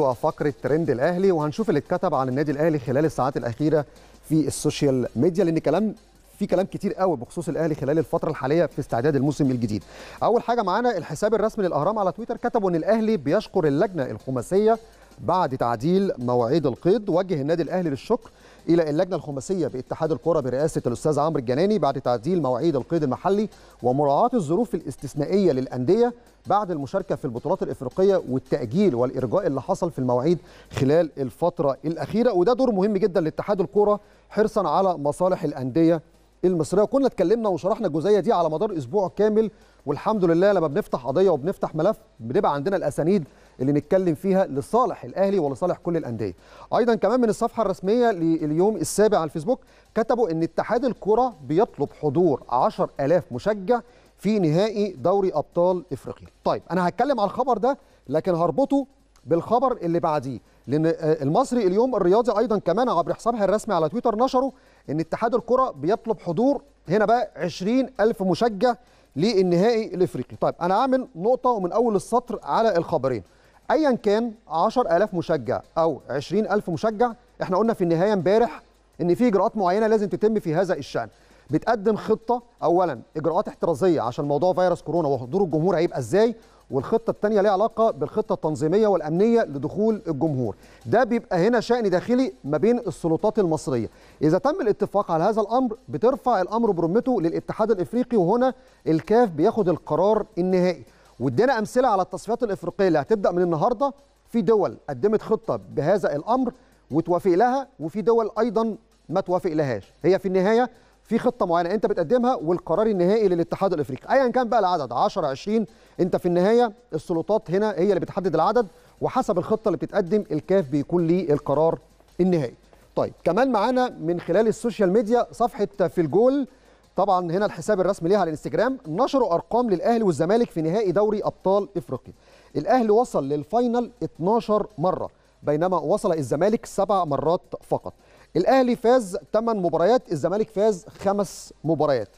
وفقرة ترند الأهلي وهنشوف اللي اتكتب عن النادي الأهلي خلال الساعات الأخيرة في السوشيال ميديا لأن كلام في كلام كتير قوي بخصوص الاهلي خلال الفتره الحاليه في استعداد الموسم الجديد اول حاجه معانا الحساب الرسمي للاهرام على تويتر كتبوا ان الاهلي بيشكر اللجنه الخماسيه بعد تعديل مواعيد القيد وجه النادي الاهلي للشكر الى اللجنه الخماسيه باتحاد الكره برئاسه الاستاذ عمرو الجناني بعد تعديل مواعيد القيد المحلي ومراعاه الظروف الاستثنائيه للانديه بعد المشاركه في البطولات الافريقيه والتاجيل والارجاء اللي حصل في المواعيد خلال الفتره الاخيره وده دور مهم جدا لاتحاد الكره حرصا على مصالح الانديه المصريه وكنا اتكلمنا وشرحنا الجزئيه دي على مدار اسبوع كامل والحمد لله لما بنفتح قضيه وبنفتح ملف بنبقى عندنا الاسانيد اللي نتكلم فيها لصالح الاهلي ولصالح كل الانديه ايضا كمان من الصفحه الرسميه لليوم السابع على الفيسبوك كتبوا ان اتحاد الكره بيطلب حضور 10000 مشجع في نهائي دوري ابطال افريقيا طيب انا هتكلم على الخبر ده لكن هربطه بالخبر اللي بعديه لان آه، المصري اليوم الرياضي ايضا كمان عبر حسابها الرسمي على تويتر نشره ان اتحاد الكره بيطلب حضور هنا بقى 20000 مشجع للنهائي الافريقي طيب انا هعمل نقطه ومن اول السطر على الخبرين ايا كان 10000 مشجع او 20000 مشجع احنا قلنا في النهايه امبارح ان في اجراءات معينه لازم تتم في هذا الشان بتقدم خطه اولا اجراءات احترازيه عشان موضوع فيروس كورونا وحضور الجمهور هيبقى ازاي والخطه الثانيه ليها علاقه بالخطه التنظيميه والامنيه لدخول الجمهور ده بيبقى هنا شان داخلي ما بين السلطات المصريه اذا تم الاتفاق على هذا الامر بترفع الامر برمته للاتحاد الافريقي وهنا الكاف بياخد القرار النهائي وادينا امثله على التصفيات الافريقيه اللي هتبدا من النهارده في دول قدمت خطه بهذا الامر وتوافق لها وفي دول ايضا ما توافق لهاش هي في النهايه في خطه معينه انت بتقدمها والقرار النهائي للاتحاد الافريقي ايا كان بقى العدد 10 20 انت في النهايه السلطات هنا هي اللي بتحدد العدد وحسب الخطه اللي بتتقدم الكاف بيكون ليه القرار النهائي طيب كمان معانا من خلال السوشيال ميديا صفحه في الجول طبعا هنا الحساب الرسمي ليها على الانستجرام نشروا ارقام للاهلي والزمالك في نهائي دوري ابطال افريقيا الاهلي وصل للفاينل 12 مره بينما وصل الزمالك سبع مرات فقط الاهلي فاز 8 مباريات الزمالك فاز خمس مباريات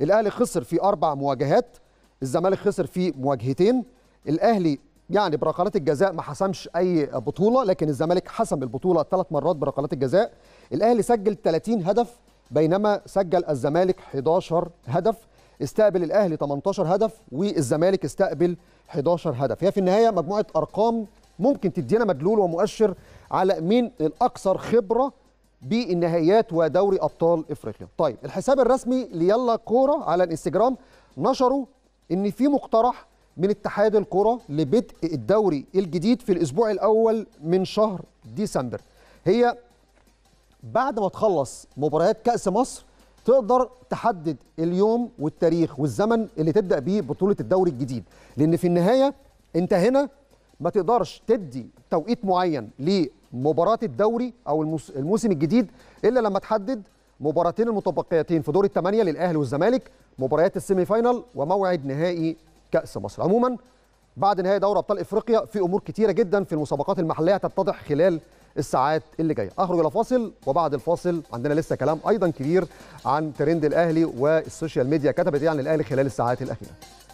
الاهلي خسر في اربع مواجهات الزمالك خسر في مواجهتين الاهلي يعني بركلات الجزاء ما حسمش اي بطوله لكن الزمالك حسم البطوله ثلاث مرات بركلات الجزاء الاهلي سجل 30 هدف بينما سجل الزمالك 11 هدف استقبل الاهلي 18 هدف والزمالك استقبل 11 هدف هي في النهايه مجموعه ارقام ممكن تدينا مدلول ومؤشر على مين الاكثر خبره بالنهائيات ودوري ابطال افريقيا طيب الحساب الرسمي ليلا كوره على الانستجرام نشروا ان في مقترح من اتحاد الكره لبدء الدوري الجديد في الاسبوع الاول من شهر ديسمبر هي بعد ما تخلص مباريات كاس مصر تقدر تحدد اليوم والتاريخ والزمن اللي تبدا بيه بطوله الدوري الجديد لان في النهايه انت هنا ما تقدرش تدي توقيت معين لمباراه الدوري او الموسم الجديد الا لما تحدد مباراتين المتبقيتين في دور الثمانيه للاهلي والزمالك مباريات السيمي فاينل وموعد نهائي كاس مصر عموما بعد نهائي دوري ابطال افريقيا في امور كتيره جدا في المسابقات المحليه هتتضح خلال الساعات اللي جايه اخرج الى فاصل وبعد الفاصل عندنا لسه كلام ايضا كبير عن ترند الاهلي والسوشيال ميديا كتبت ايه عن الاهلي خلال الساعات الاخيره